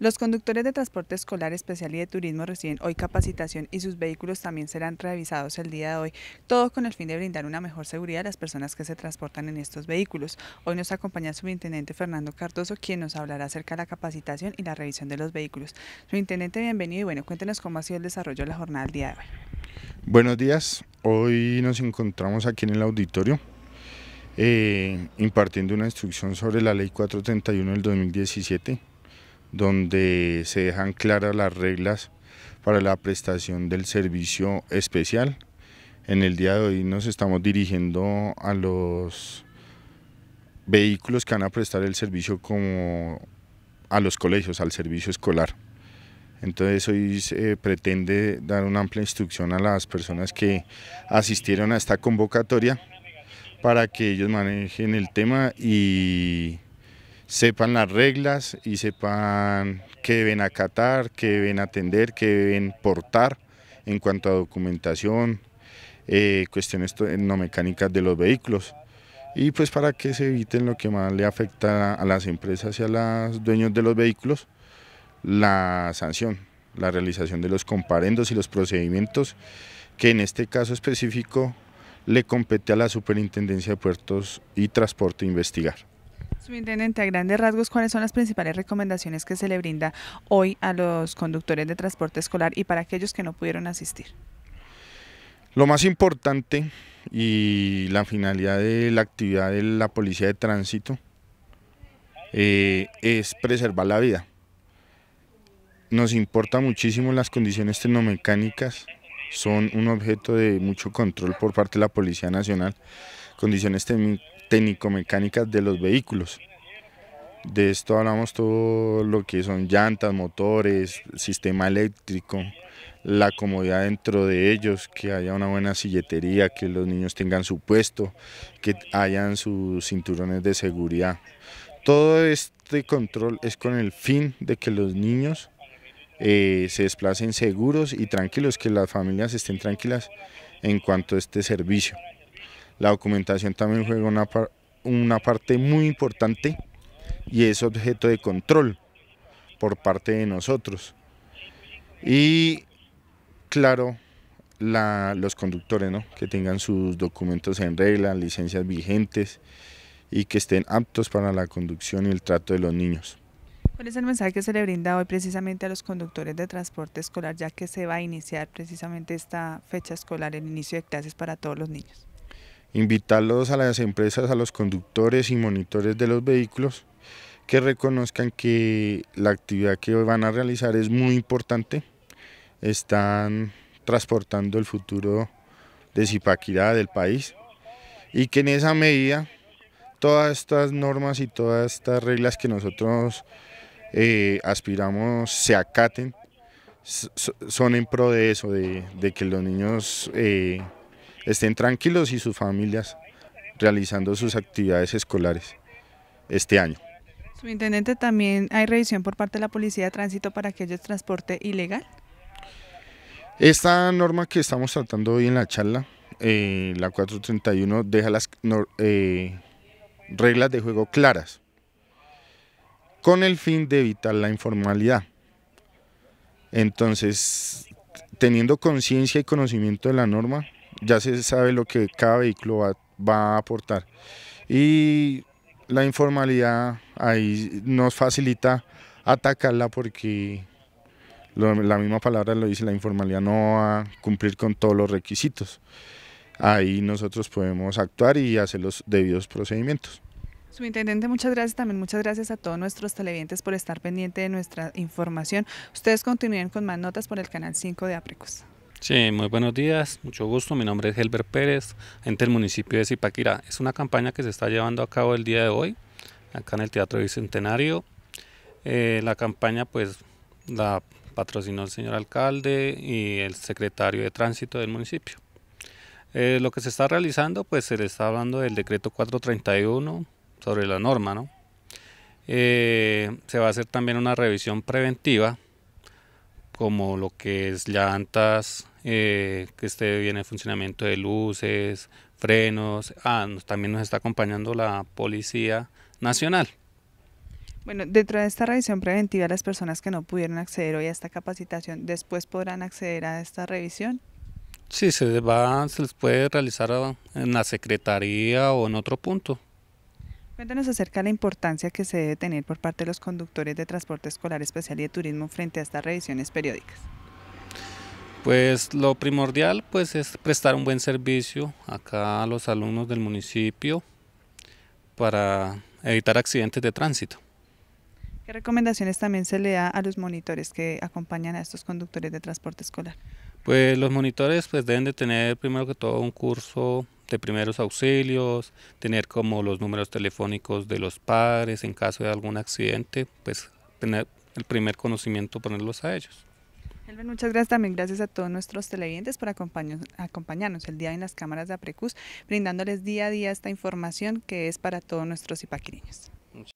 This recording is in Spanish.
Los conductores de transporte escolar especial y de turismo reciben hoy capacitación y sus vehículos también serán revisados el día de hoy, todo con el fin de brindar una mejor seguridad a las personas que se transportan en estos vehículos. Hoy nos acompaña el subintendente Fernando Cardoso, quien nos hablará acerca de la capacitación y la revisión de los vehículos. Subintendente, bienvenido y bueno, cuéntenos cómo ha sido el desarrollo de la jornada el día de hoy. Buenos días, hoy nos encontramos aquí en el auditorio eh, impartiendo una instrucción sobre la ley 431 del 2017 donde se dejan claras las reglas para la prestación del servicio especial. En el día de hoy nos estamos dirigiendo a los vehículos que van a prestar el servicio como a los colegios, al servicio escolar. Entonces hoy se pretende dar una amplia instrucción a las personas que asistieron a esta convocatoria para que ellos manejen el tema y sepan las reglas y sepan qué deben acatar, qué deben atender, qué deben portar en cuanto a documentación, eh, cuestiones no mecánicas de los vehículos y pues para que se eviten lo que más le afecta a las empresas y a los dueños de los vehículos, la sanción, la realización de los comparendos y los procedimientos que en este caso específico le compete a la Superintendencia de Puertos y Transporte investigar. Subintendente, a grandes rasgos, ¿cuáles son las principales recomendaciones que se le brinda hoy a los conductores de transporte escolar y para aquellos que no pudieron asistir? Lo más importante y la finalidad de la actividad de la policía de tránsito eh, es preservar la vida. Nos importa muchísimo las condiciones tecnomecánicas, son un objeto de mucho control por parte de la Policía Nacional. Condiciones técnico-mecánicas de los vehículos. De esto hablamos todo lo que son llantas, motores, sistema eléctrico, la comodidad dentro de ellos, que haya una buena silletería, que los niños tengan su puesto, que hayan sus cinturones de seguridad. Todo este control es con el fin de que los niños eh, se desplacen seguros y tranquilos, que las familias estén tranquilas en cuanto a este servicio. La documentación también juega una, parte muy importante y es objeto de control por parte de nosotros. Y claro, los conductores, que tengan sus documentos en regla, licencias vigentes y que estén aptos para la conducción y el trato de los niños. ¿Cuál es el mensaje que se le brinda hoy precisamente a los conductores de transporte escolar, ya que se va a iniciar precisamente esta fecha escolar, el inicio de clases para todos los niños? invitarlos a las empresas, a los conductores y monitores de los vehículos que reconozcan que la actividad que hoy van a realizar es muy importante. Están transportando el futuro de Zipaquirá, del país, y que en esa medida todas estas normas y todas estas reglas que nosotros eh, aspiramos se acaten, son en pro de eso, de, que los niños... Eh, estén tranquilos y sus familias realizando sus actividades escolares este año. Subintendente, ¿también hay revisión por parte de la Policía de Tránsito para que haya transporte ilegal? Esta norma que estamos tratando hoy en la charla, eh, la 431, deja las eh, reglas de juego claras, con el fin de evitar la informalidad. Entonces, teniendo conciencia y conocimiento de la norma, ya se sabe lo que cada vehículo va, a aportar. Y la informalidad ahí nos facilita atacarla porque la misma palabra lo dice, la informalidad no va a cumplir con todos los requisitos. Ahí nosotros podemos actuar y hacer los debidos procedimientos. Subintendente, muchas gracias también, muchas gracias a todos nuestros televidentes por estar pendiente de nuestra información. Ustedes continúen con más notas por el canal 5 de Aprecos. Sí, muy buenos días, mucho gusto. Mi nombre es Helber Pérez, gente del municipio de Zipaquirá. Es una campaña que se está llevando a cabo el día de hoy, acá en el Teatro Bicentenario. Eh, la campaña, pues, la patrocinó el señor alcalde y el secretario de tránsito del municipio. Eh, lo que se está realizando, pues, se le está hablando del decreto 431 sobre la norma, ¿no? Eh, se va a hacer también una revisión preventiva como lo que es llantas, eh, que esté bien el funcionamiento de luces, frenos. Ah, también nos está acompañando la Policía Nacional. Bueno, dentro de esta revisión preventiva, las personas que no pudieron acceder hoy a esta capacitación, ¿después podrán acceder a esta revisión? Sí, se va, se les puede realizar en la secretaría o en otro punto. Cuéntanos acerca de la importancia que se debe tener por parte de los conductores de transporte escolar especial y de turismo frente a estas revisiones periódicas. Pues lo primordial pues es prestar un buen servicio acá a los alumnos del municipio para evitar accidentes de tránsito. ¿Qué recomendaciones también se le da a los monitores que acompañan a estos conductores de transporte escolar? Pues los monitores pues deben de tener primero que todo un curso de primeros auxilios, tener como los números telefónicos de los padres en caso de algún accidente, pues tener el primer conocimiento ponerlos a ellos muchas gracias también, gracias a todos nuestros televidentes por acompañarnos el día en las cámaras de APRECUS, brindándoles día a día esta información que es para todos nuestros ipaquireños.